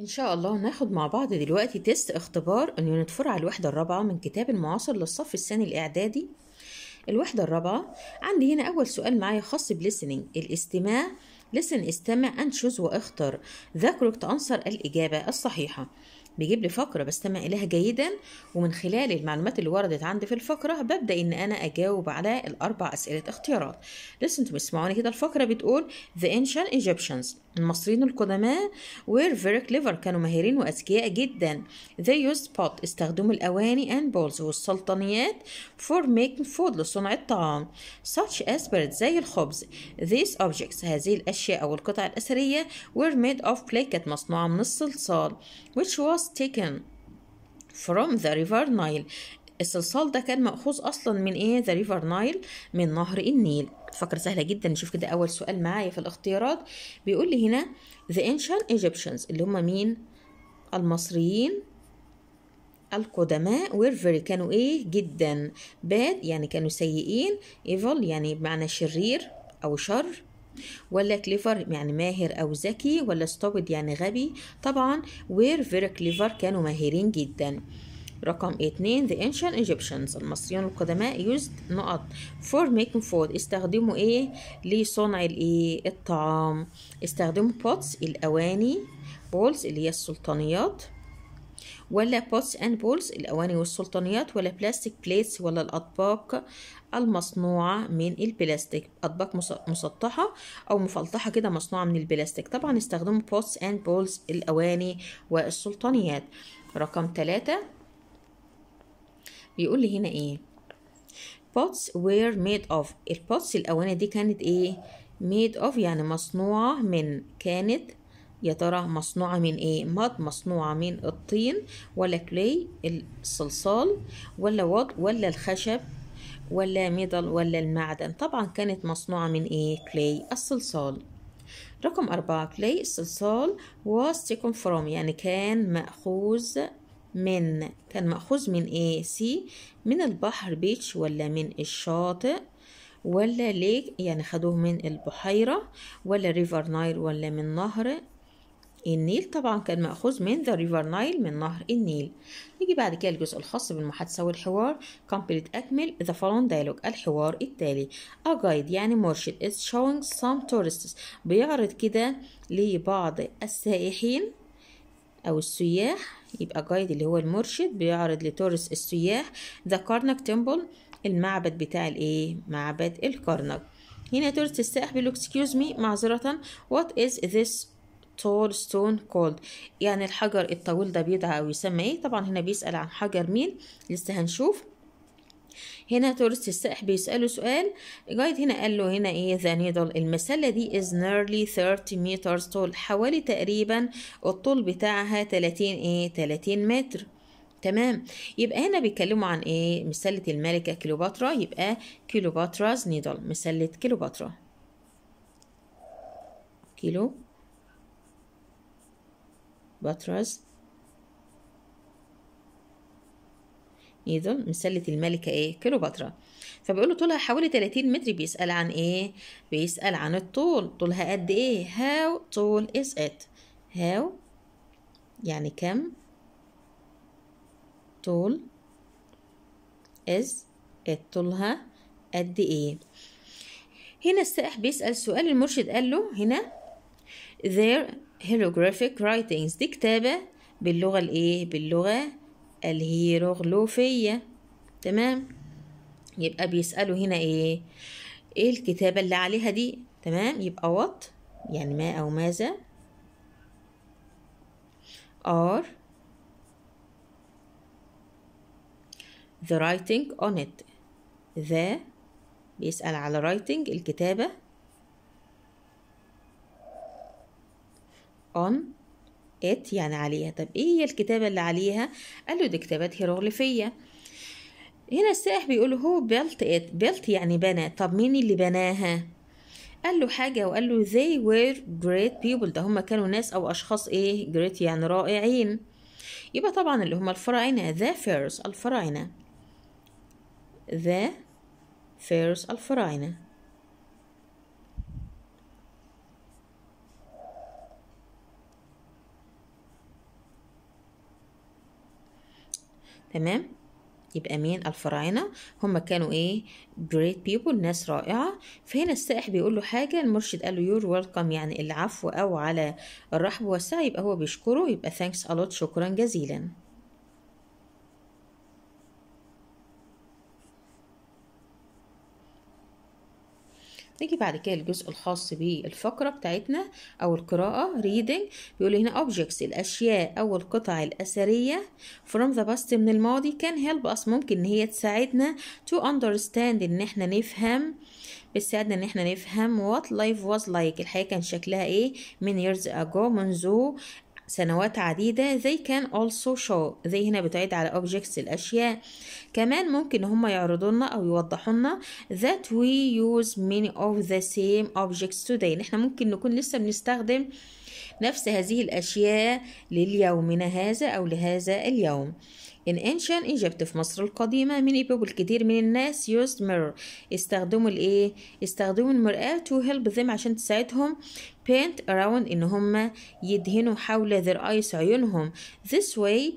إن شاء الله ناخد مع بعض دلوقتي تيست اختبار اليونت 4 على الوحدة الرابعة من كتاب المعاصر للصف الثاني الإعدادي الوحدة الرابعة عندي هنا أول سؤال معايا خاص بليسنينج الاستماع لسن استمع أنشز واختر ذا كوركت أنصر الإجابة الصحيحة بيجيب لي فقرة بستمع إليها جيدا ومن خلال المعلومات اللي وردت عندي في الفقرة ببدأ إن أنا أجاوب على الأربع أسئلة اختيارات لسه أنتم بتسمعوني كده الفقرة بتقول The Ancient Egyptians المصريين القدماء were very clever كانوا ماهرين وأذكياء جدا they used pot استخدموا الأواني and bowls والسلطانيات for making food لصنع الطعام such as bread زي الخبز these objects هذه الأشياء أو القطع الأثرية were made of clay كانت مصنوعة من الصلصال which was taken from the river Nile الصلصال ده كان مأخوذ أصلا من إيه ذا ريفر نايل من نهر النيل فكرة سهلة جدا نشوف كده أول سؤال معايا في الاختيارات بيقول لي هنا ذا ancient Egyptians اللي هم مين المصريين القدماء ويرفر كانوا ايه جدا باد يعني كانوا سيئين ايفل يعني بمعنى شرير او شر ولا كليفر يعني ماهر او ذكي ولا ستوبد يعني غبي طبعا وير فيري كليفر كانوا ماهرين جدا رقم 2 the ancient Egyptians المصريون القدماء used نقط for making food استخدموا ايه لصنع الايه الطعام استخدموا pots الاواني bowls اللي هي السلطانيات ولا pots and bowls الأواني والسلطانيات ولا plastic plates ولا الأطباق المصنوعة من البلاستيك أطباق مسطحة أو مفلطحة كده مصنوعة من البلاستيك طبعا استخدموا pots and bowls الأواني والسلطانيات رقم ثلاثة بيقول لي هنا ايه pots were made of البوتس الاولانيه دي كانت ايه made of يعني مصنوعه من كانت يا ترى مصنوعة من ايه ماد مصنوعة من الطين ولا كلي الصلصال ولا وط ولا الخشب ولا ميدل ولا المعدن طبعا كانت مصنوعة من ايه كلي الصلصال رقم أربعة كلي الصلصال was taken from يعني كان مأخوذ من كان مأخوذ من ايه سي من البحر بيتش ولا من الشاطئ ولا ليك يعني خدوه من البحيرة ولا ريفر نايل ولا من نهر النيل طبعا كان مأخوذ من ذا ريفر نايل من نهر النيل نيجي بعد كده الجزء الخاص بالمحادثة والحوار كومبليت أكمل ذا following dialogue الحوار التالي A guide يعني مرشد is showing some tourists بيعرض كده لبعض السائحين أو السياح يبقى جايد اللي هو المرشد بيعرض لتورس السياح ذا كارنك تمبل المعبد بتاع الايه معبد الكارنك هنا تورس السائح بيقول اكسكيوز مي معذرة وات از ذس tall stone called يعني الحجر الطويل ده بيدعى ويسمى ايه طبعا هنا بيسأل عن حجر مين لسه هنشوف هنا تورست السائح بيسأله سؤال جايد هنا قال له هنا ايه ذا نيدل المسلة دي is nearly 30 meters tall حوالي تقريبا الطول بتاعها 30 ايه 30 متر تمام يبقى هنا بيتكلموا عن ايه مسلة الملكة كليوباترا يبقى كليوباترا's نيدل مسلة كليوباترا كيلو باتراز اذا ايه مسله الملكه ايه كليوباترا فبيقول له طولها حوالي 30 متر بيسال عن ايه بيسال عن الطول طولها قد ايه هاو طول از ات هاو يعني كم طول از ات طولها قد ايه هنا السائح بيسأل سؤال المرشد قال له هنا their hieroglyphic writings دي كتابة باللغة الايه باللغة الهيروغلوفية تمام يبقى بيسألوا هنا ايه ايه الكتابة اللي عليها دي تمام يبقى وات يعني ما او ماذا are the writing on it the بيسأل على writing الكتابة on ات يعني عليها طب ايه هي الكتابة اللي عليها قال له دي كتابات هيروغليفية هنا السائح بيقول هو بيلت ات بيلت يعني بنى طب مين اللي بناها قال له حاجة وقال له they were great people ده هم كانوا ناس أو أشخاص إيه great يعني رائعين يبقى طبعا اللي هم الفراعنة the first الفراعنة the first الفراعنة تمام يبقى مين الفراعنة هم كانوا ايه great people ناس رائعة فهنا السائح بيقول له حاجة المرشد قال له يور ويلكم يعني العفو أو على الرحب والسعي يبقى هو بيشكره يبقى thanks a lot شكرا جزيلا نيجي بعد كده الجزء الخاص بالفقرة بتاعتنا أو القراءة reading بيقول هنا objects الأشياء أو القطع الأثرية from the past من الماضي can help us ممكن إن هي تساعدنا to understand إن إحنا نفهم بتساعدنا إن إحنا نفهم what life was like الحياة كان شكلها إيه من years ago منذ سنوات عديدة they can also show they هنا بتعيد على objects الأشياء كمان ممكن هما يعرضولنا أو يوضحولنا that we use many of the same objects today نحن ممكن نكون لسه بنستخدم نفس هذه الأشياء لليومنا هذا أو لهذا اليوم In ancient Egypt في مصر القديمة many people كتير من الناس used mirror استخدموا الايه استخدموا المرآة to help them عشان تساعدهم paint around ان هم يدهنوا حول their eyes عيونهم this way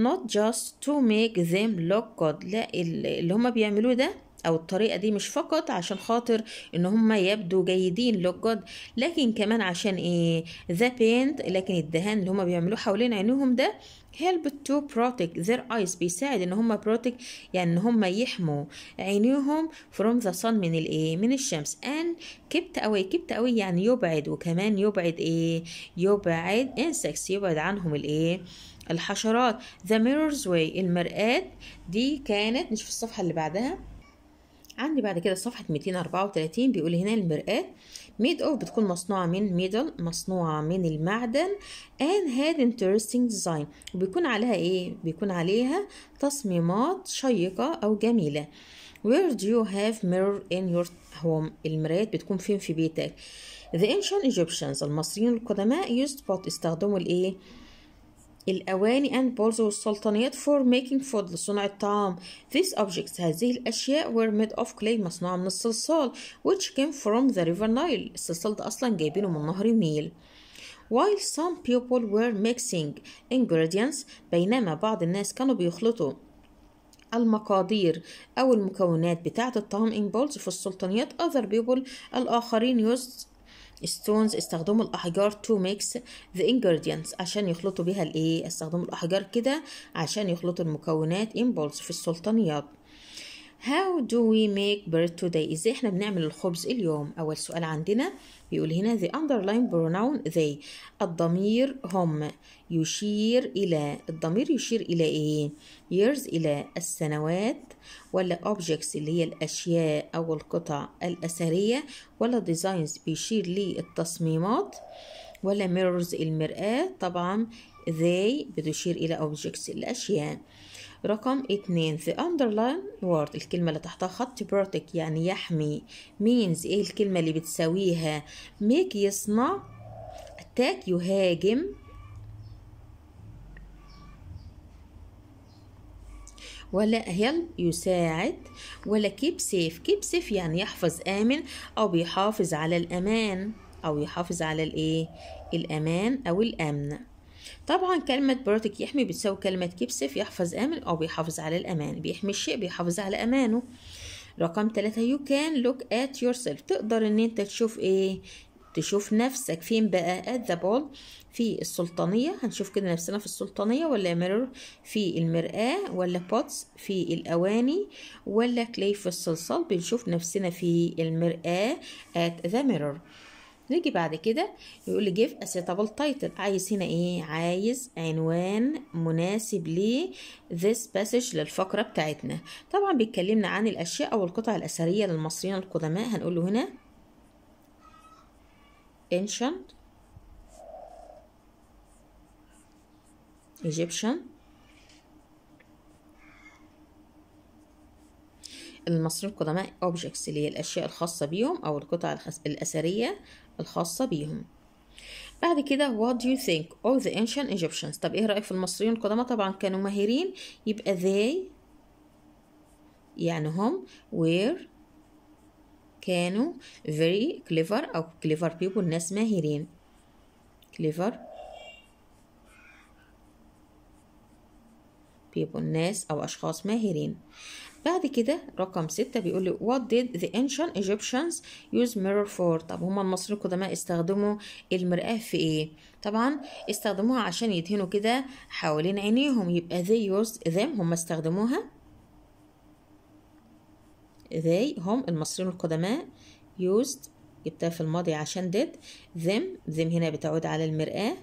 not just to make them look good لا اللي هم بيعملوه ده او الطريقه دي مش فقط عشان خاطر ان هم يبدو جيدين good لكن كمان عشان ايه the paint لكن الدهان اللي هم بيعملوه حوالين عينيهم ده help to protect their eyes بيساعد ان هم protect يعني ان هم يحموا عينيهم from the sun من الايه من الشمس and kept away kept away يعني يبعد وكمان يبعد ايه يبعد insects يبعد عنهم الايه الحشرات the mirror's way المرآة دي كانت نشوف الصفحة اللي بعدها عندي بعد كده صفحة 234 بيقول هنا المرآة made of بتكون مصنوعة من ميدل مصنوعة من المعدن and had interesting design وبيكون عليها ايه بيكون عليها تصميمات شيقة او جميلة where do you have mirror in your home المرايات بتكون فين في بيتك the ancient Egyptians المصريين القدماء used pot استخدموا الايه الأواني and bowls والسلطانيات for making food لصنع الطعام. These objects هذه الأشياء were made of clay مصنوعة من الصلصال which came from the river Nile. الصلصال ده أصلا جايبينه من نهر النيل. While some people were mixing ingredients بينما بعض الناس كانوا بيخلطوا المقادير أو المكونات بتاعة الطعام in bowls في السلطانيات other people الآخرين used stones استخدموا الأحجار to mix the ingredients عشان يخلطوا بيها الإيه استخدموا الأحجار كده عشان يخلطوا المكونات in bowls في السلطانيات How do we make bread today؟ ازاي احنا بنعمل الخبز اليوم؟ أول سؤال عندنا بيقول هنا the underlying pronoun they الضمير هم يشير إلى الضمير يشير إلى إيه years إلى السنوات ولا objects اللي هي الأشياء أو القطع الأثرية ولا designs بيشير للتصميمات ولا mirrors المرآة طبعا they بتشير إلى objects الأشياء رقم اتنين the underline word الكلمة اللي تحتها خط protect يعني يحمي means ايه الكلمة اللي بتساويها make يصنع attack يهاجم ولا help يساعد ولا keep safe keep safe يعني يحفظ آمن أو بيحافظ على الأمان أو يحافظ على الإيه الأمان أو الأمن طبعا كلمة بروتك يحمي بتساوي كلمة كيب يحفظ آمن أو بيحافظ على الأمان بيحمي الشيء بيحافظ على أمانه رقم تلاتة يو كان لوك ات يور سيلف تقدر ان انت تشوف ايه تشوف نفسك فين بقى at the ball في السلطانية هنشوف كده نفسنا في السلطانية ولا mirror في المرآة ولا pots في الأواني ولا clay في الصلصال بنشوف نفسنا في المرآة at the mirror نيجي بعد كده يقول لي جيف اسيتابل تايتل عايز هنا ايه عايز عنوان مناسب ليه ذس باسج للفقره بتاعتنا طبعا بيتكلمنا عن الاشياء او القطع الاثريه للمصريين القدماء هنقول له هنا ancient Egyptian المصريين القدماء objects اللي هي الأشياء الخاصة بيهم أو القطع الأثرية الخاصة بيهم بعد كده what do you think of the ancient Egyptians طب ايه رأيك في المصريين القدماء طبعا كانوا ماهرين يبقى they يعني هم were كانوا very clever أو clever people ناس ماهرين clever people ناس أو أشخاص ماهرين بعد كده رقم ستة بيقول لي what did the ancient Egyptians use mirror for طب هما المصريين القدماء استخدموا المرآة في ايه طبعا استخدموها عشان يدهنوا كده حوالين عينيهم يبقى they used them هما استخدموها they هم المصريين القدماء used جبتها في الماضي عشان did them them هنا بتعود على المرآة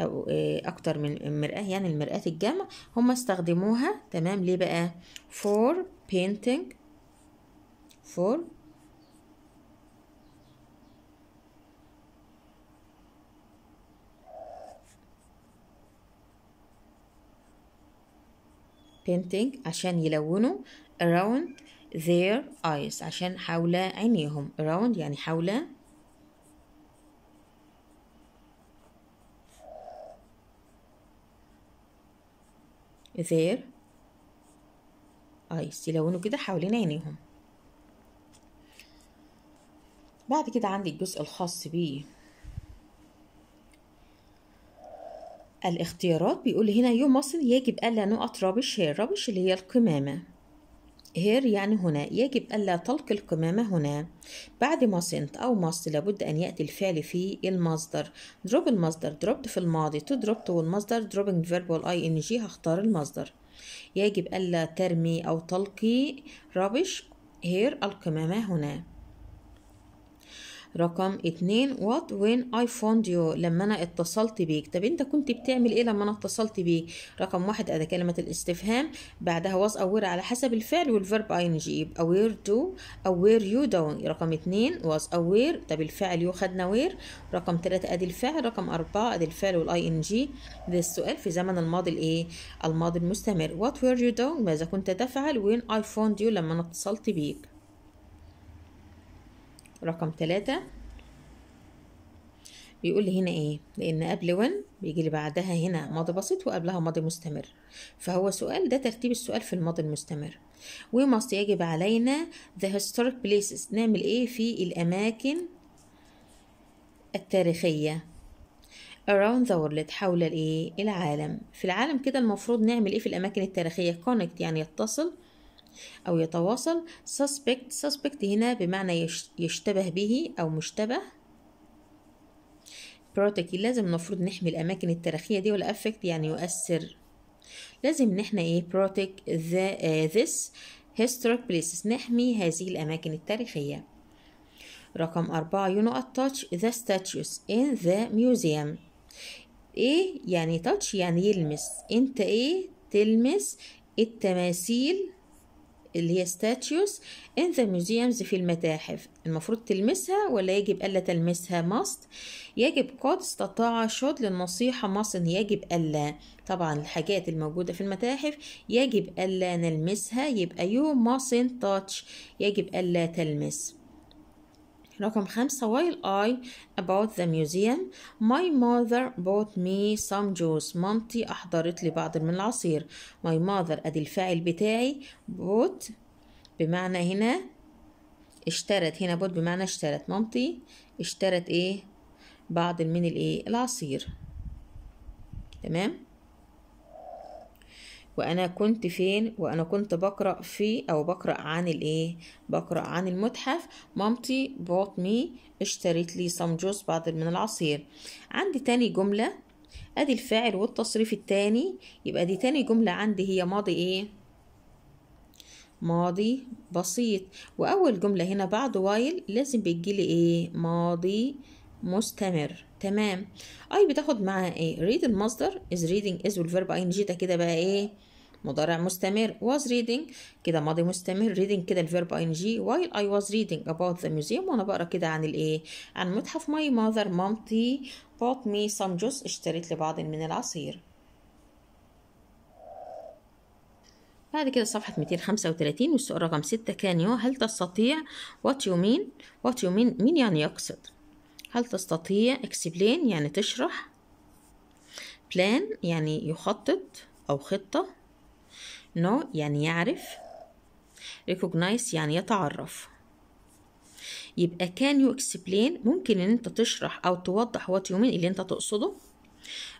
او آه، اكتر من مرآة يعني المرآة الجمع هم استخدموها تمام ليه بقى فور painting فور painting عشان يلونوا around their eyes عشان حول عينيهم around يعني حول there eyes آه، يلونوا كده حوالين عينيهم بعد كده عندي الجزء الخاص بيه الاختيارات بيقول هنا يو مصر يجب الا نقط رابش هي الرابش اللي هي القمامه هير يعني هنا يجب ألا تلقي القمامة هنا بعد سنت أو ماست لابد أن يأتي الفعل في المصدر دروب المصدر دروبت في الماضي تو دروبت والمصدر فيرب والآي إن جي هختار المصدر يجب ألا ترمي أو تلقي ربش هير القمامة هنا رقم اتنين وات وين اي فوند يو لما انا اتصلت بيك طب انت كنت بتعمل ايه لما انا اتصلت بيك رقم واحد ادا كلمه الاستفهام بعدها واز aware على حسب الفعل والفيرب اي ان جي يبقى وير دو او وير يو دوينج رقم اتنين واز aware طب الفعل يو خدنا وير رقم تلاتة ادي الفعل رقم اربعة ادي الفعل والاي ان جي ده السؤال في زمن الماضي الايه الماضي المستمر وات وير يو دوينج ماذا كنت تفعل وين اي فوند يو لما انا اتصلت بيك رقم تلاتة بيقول لي هنا ايه لان قبل وين بيجي لي بعدها هنا ماضي بسيط وقبلها ماضي مستمر فهو سؤال ده ترتيب السؤال في الماضي المستمر وماست يجب علينا the historic places نعمل ايه في الاماكن التاريخيه around the world حول الايه العالم في العالم كده المفروض نعمل ايه في الاماكن التاريخيه connect يعني يتصل أو يتواصل suspect suspect هنا بمعنى يشتبه به أو مشتبه بروتكي لازم المفروض نحمي الأماكن التاريخية دي والأفكت يعني يؤثر لازم إن احنا إيه بروتك ذا آه، this historic places نحمي هذه الأماكن التاريخية رقم أربعة you not touch the statues in the museum إيه يعني touch يعني يلمس أنت إيه تلمس التماثيل اللي هي statues in the museums في المتاحف المفروض تلمسها ولا يجب ألا تلمسها must يجب قد استطاع should للنصيحة must يجب ألا طبعا الحاجات الموجودة في المتاحف يجب ألا نلمسها يبقى you mustn't touch يجب ألا تلمس رقم خمسة while I about the museum my mother bought me some juice مامتي أحضرت لي بعض من العصير my mother أدي الفاعل بتاعي bought بمعنى هنا اشترت هنا bought بمعنى اشترت مامتي اشترت ايه بعض من الايه العصير تمام وانا كنت فين وانا كنت بقرا في او بقرا عن الايه بقرا عن المتحف مامتي بوت مي اشتريت لي سام جوز بعض من العصير عندي تاني جمله ادي الفاعل والتصريف التاني يبقى دي تاني جمله عندي هي ماضي ايه ماضي بسيط واول جمله هنا بعد وايل لازم لي ايه ماضي مستمر تمام اي بتاخد معاها ايه read المصدر is reading is والفيرب ing ده كده بقى ايه مضارع مستمر was reading كده ماضي مستمر reading كده الفيرب ان جي while I was reading about the museum وانا بقرا كده عن الايه عن متحف my mother mommy bought me some juice اشتريت لي بعض من العصير بعد كده صفحة 235 والسؤال رقم 6 كان يو هل تستطيع what you mean what you mean مين يعني يقصد هل تستطيع explain يعني تشرح plan يعني يخطط أو خطة نو يعني يعرف ريكوجنايز يعني يتعرف يبقى كان يو اكسبلين ممكن ان انت تشرح او توضح وات يومين اللي انت تقصده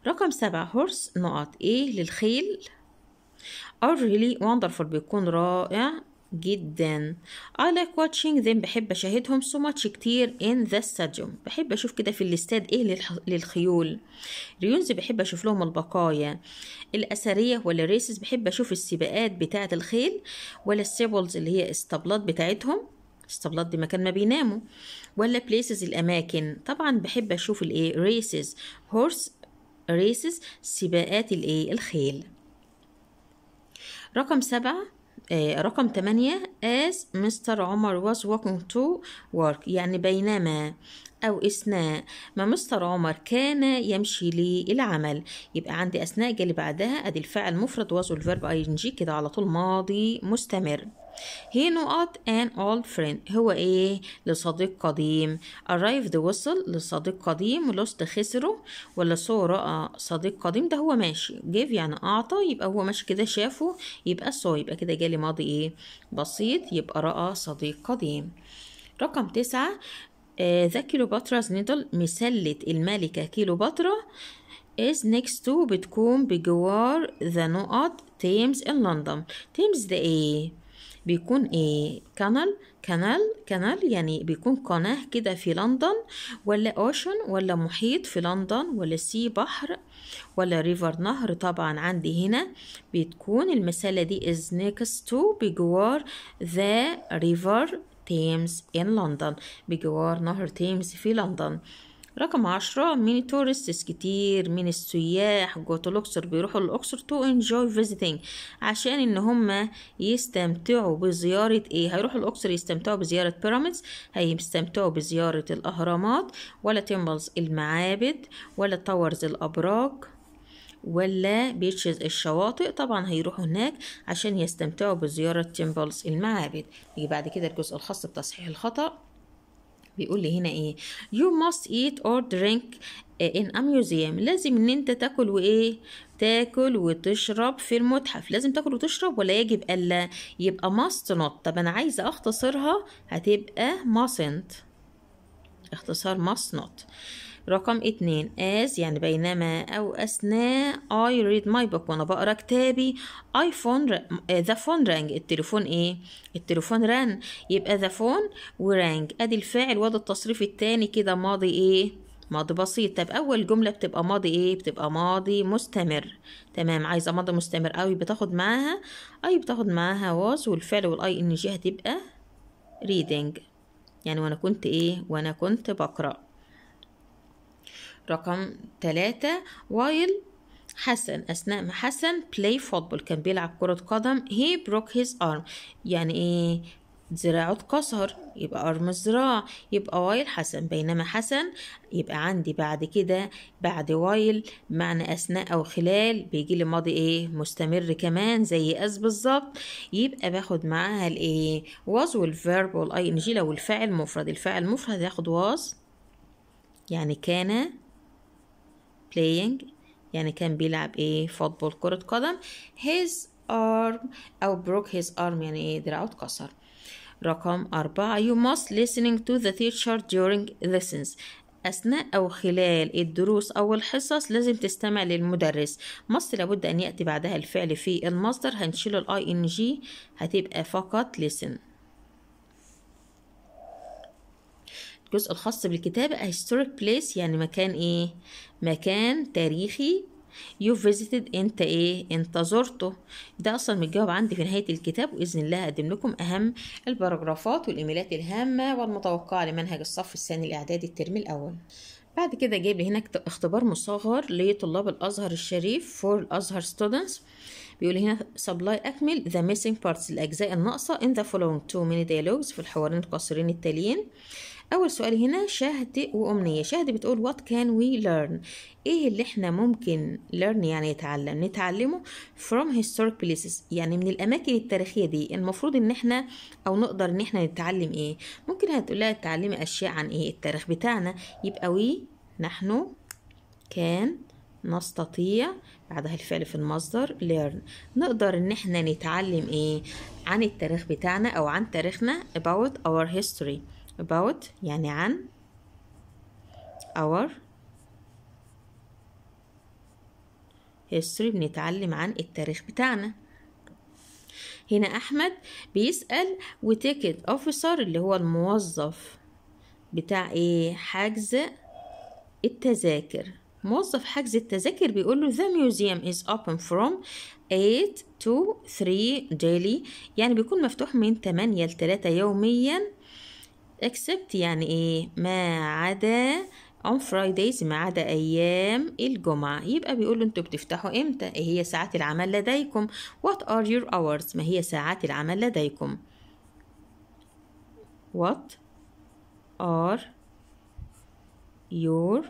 رقم سبعة هورس نقط ايه للخيل are really wonderful بيكون رائع جدا I like watching them بحب أشاهدهم so much كتير in the stadium بحب أشوف كده في الاستاد إيه للخيول ريونز بحب أشوف لهم البقايا الأثرية ولا ريسز بحب أشوف السباقات بتاعة الخيل ولا السيبولز اللي هي استبلات بتاعتهم استبلات دي مكان ما بيناموا ولا بليسز الأماكن طبعا بحب أشوف الإيه ريسز هورس ريسز سباقات الإيه الخيل رقم سبعة آه، رقم 8 as مستر عمر was walking to work يعني بينما أو أثناء ما مستر عمر كان يمشي للعمل يبقى عندي أثناء جالي بعدها أدي الفعل مفرد was والفيرب أي إن كده على طول ماضي مستمر هي نقط ان اولد فريند هو ايه لصديق قديم arrived وصل لصديق قديم ولوست خسره ولا saw رأى آه، صديق قديم ده هو ماشي جيف يعني أعطى يبقى هو ماشي كده شافه يبقى سو يبقى كده جالي ماضي ايه بسيط يبقى رأى صديق قديم رقم تسعة آه، ذا باتراز نيدل مسلة الملكة كيلوباترا is next to بتكون بجوار ذا نقط تيمز in لندن تيمز ده ايه بيكون ايه كانال كانال كانال يعني بيكون قناة كده في لندن ولا اوشن ولا محيط في لندن ولا سي بحر ولا ريفر نهر طبعا عندي هنا بتكون المسالة دي is next to بجوار the river تيمز in لندن بجوار نهر تيمز في لندن رقم عشرة مين تورستس كتير من السياح جوة الأقصر بيروحوا الأقصر تو انجوي فيزيتنج عشان إن هما يستمتعوا بزيارة إيه هيروحوا الأقصر يستمتعوا بزيارة بيراميدز هيستمتعوا بزيارة الأهرامات ولا تيمبلز المعابد ولا تاورز الأبراج ولا بيتشز الشواطئ طبعا هيروحوا هناك عشان يستمتعوا بزيارة تيمبلز المعابد يجي بعد كده الجزء الخاص بتصحيح الخطأ بيقول لي هنا ايه you must eat or drink uh, in a museum لازم ان انت تاكل وايه تاكل وتشرب في المتحف لازم تاكل وتشرب ولا يجب الا يبقى must not طب انا عايزه اختصرها هتبقى mustn't اختصار must not رقم اتنين as يعني بينما أو أثناء I read my book وأنا بقرا كتابي I phone آه، the phone rang التليفون إيه؟ التليفون رن يبقى the phone ورانج أدي الفاعل وده التصريف التاني كده ماضي إيه؟ ماضي بسيط طب اول جمله بتبقى ماضي ايه بتبقى ماضي مستمر تمام عايزه ماضي مستمر قوي بتاخد معاها اي بتاخد معاها واز والفعل والاي ان جي هتبقى ريدنج يعني وانا كنت ايه وانا كنت بقرأ رقم ثلاثة وايل حسن أثناء ما حسن play football كان بيلعب كرة قدم he broke his arm يعني إيه ذراعه اتكسر يبقى أرم الذراع يبقى وايل حسن بينما حسن يبقى عندي بعد كده بعد وايل معنى أثناء أو خلال بيجي لي ماضي إيه مستمر كمان زي أز بالظبط يبقى باخد معاها الإيه was والفيرب والإي إن جي لو الفاعل مفرد الفاعل مفرد ياخد was يعني كان playing يعني كان بيلعب ايه فوتبول كرة قدم his arm أو broke his arm يعني ايه دراعه اتكسر رقم أربعة you must listening to the teacher during lessons أثناء أو خلال الدروس أو الحصص لازم تستمع للمدرس must لابد أن يأتي بعدها الفعل في المصدر هنشيل ال ing هتبقى فقط listen الجزء الخاص بالكتابة historic place يعني مكان ايه مكان تاريخي يو فيزيتد انت ايه انت زرته ده اصلا متجاوب عندي في نهايه الكتاب باذن الله هقدم لكم اهم الباراجرافات والايميلات الهامه والمتوقعه لمنهج الصف الثاني الاعدادي الترم الاول بعد كده جايب لي هنا اختبار مصغر لطلاب الازهر الشريف فور الازهر ستودنتس بيقول هنا سبلاي اكمل ذا missing بارتس الاجزاء الناقصه ان ذا فولوينج تو ميني ديالوجز في الحوارين القصيرين التاليين اول سؤال هنا شاهد وامنيه شاهد بتقول وات كان وي ليرن ايه اللي احنا ممكن ليرن يعني نتعلم نتعلمه from historic places يعني من الاماكن التاريخيه دي المفروض ان احنا او نقدر ان احنا نتعلم ايه ممكن هتقولها تتعلمي اشياء عن ايه التاريخ بتاعنا يبقى وي نحن كان نستطيع بعدها الفعل في المصدر learn نقدر ان احنا نتعلم ايه عن التاريخ بتاعنا او عن تاريخنا about our history about يعني عن our history بنتعلم عن التاريخ بتاعنا هنا أحمد بيسأل وتيكت أوفيسر اللي هو الموظف بتاع إيه حجز التذاكر موظف حجز التذاكر بيقول له the museum is open from 8 to 3 daily يعني بيكون مفتوح من 8 ل 3 يوميا except يعني ايه ما عدا on Fridays ما عدا أيام الجمعة يبقى بيقول له أنتوا بتفتحوا إمتى؟ إيه هي ساعات العمل لديكم؟ What are your hours؟ ما هي ساعات العمل لديكم؟ What are your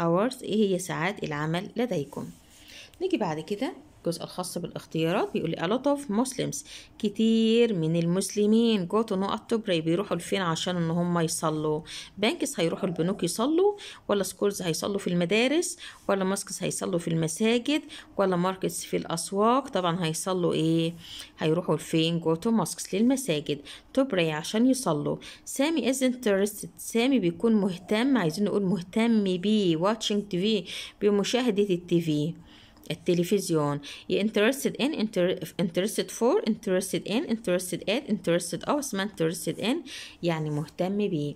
hours؟ إيه هي ساعات العمل لديكم؟ نيجي بعد كده الجزء الخاص بالاختيارات بيقول لي a lot of Muslims كتير من المسلمين go to نقط pray بيروحوا لفين عشان ان هم يصلوا بانكس هيروحوا البنوك يصلوا ولا سكولز هيصلوا في المدارس ولا ماسكس هيصلوا في المساجد ولا ماركتس في الاسواق طبعا هيصلوا ايه هيروحوا لفين go to ماسكس للمساجد pray عشان يصلوا سامي is interested سامي بيكون مهتم عايزين نقول مهتم بيه watching TV بمشاهدة التي في التلفزيون يا interested in inter, interested for interested in interested at interested of اسمها interested in يعني مهتم به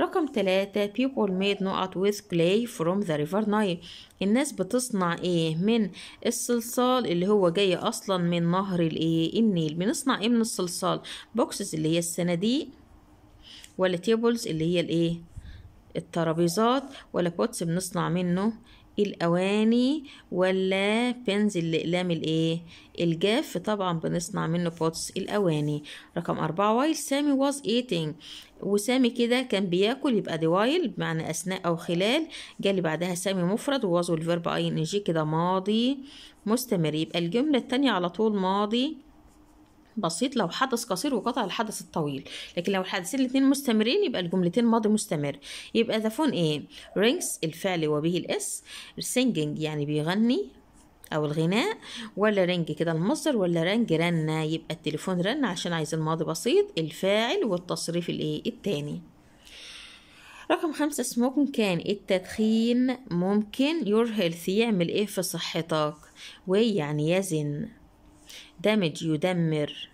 رقم ثلاثة people made نقط with clay from the river Nile الناس بتصنع ايه من الصلصال اللي هو جاي اصلا من نهر الايه النيل بنصنع ايه من الصلصال بوكسز اللي هي الصناديق ولا تيبلز اللي هي الايه الترابيزات ولا بوتس بنصنع منه الأواني ولا بنزل الاقلام الإيه الجاف طبعا بنصنع منه بوتس الأواني رقم أربعة وايل سامي واز ايتينج وسامي كده كان بياكل يبقى دي وايل بمعنى أثناء أو خلال جالي بعدها سامي مفرد وواز والفيرب اي ان جي كده ماضي مستمر يبقى الجملة التانية على طول ماضي بسيط لو حدث قصير وقطع الحدث الطويل لكن لو الحدثين الاثنين مستمرين يبقى الجملتين ماضي مستمر يبقى ذا فون ايه رينجز الفعل وبه الاس سينجينج يعني بيغني او الغناء ولا رنج كده المصدر ولا رنج رنة يبقى التليفون رن عشان عايز الماضي بسيط الفاعل والتصريف الايه التاني رقم خمسة اسمه ممكن كان التدخين ممكن يور هيلث يعمل ايه في صحتك ويعني يزن damage يدمر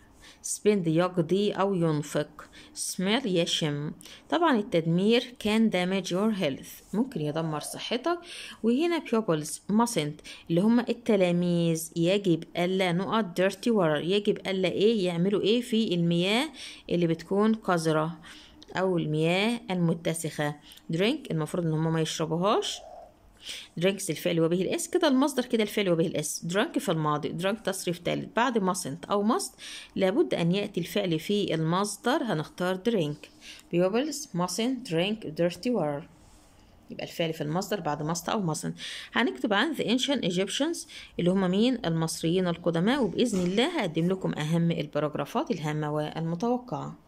spend يقضي أو ينفق سمير يشم طبعا التدمير كان damage your health ممكن يدمر صحتك وهنا pupils mustn't اللي هم التلاميذ يجب ألا نقط dirty water يجب ألا إيه يعملوا إيه في المياه اللي بتكون قذرة أو المياه المتسخة drink المفروض إن هم ما يشربوهاش درينكس الفعل وبه الاس كده المصدر كده الفعل وبه الاس درانك في الماضي درانك تصريف ثالث بعد ماسنت او ماست لابد ان ياتي الفعل في المصدر هنختار درينك بيوبلز ماسنت درينك ديرتي وار يبقى الفعل في المصدر بعد ماست او ماسن هنكتب عن the ancient Egyptians اللي هم مين المصريين القدماء وباذن الله هقدم لكم اهم البراجرافات الهامه والمتوقعه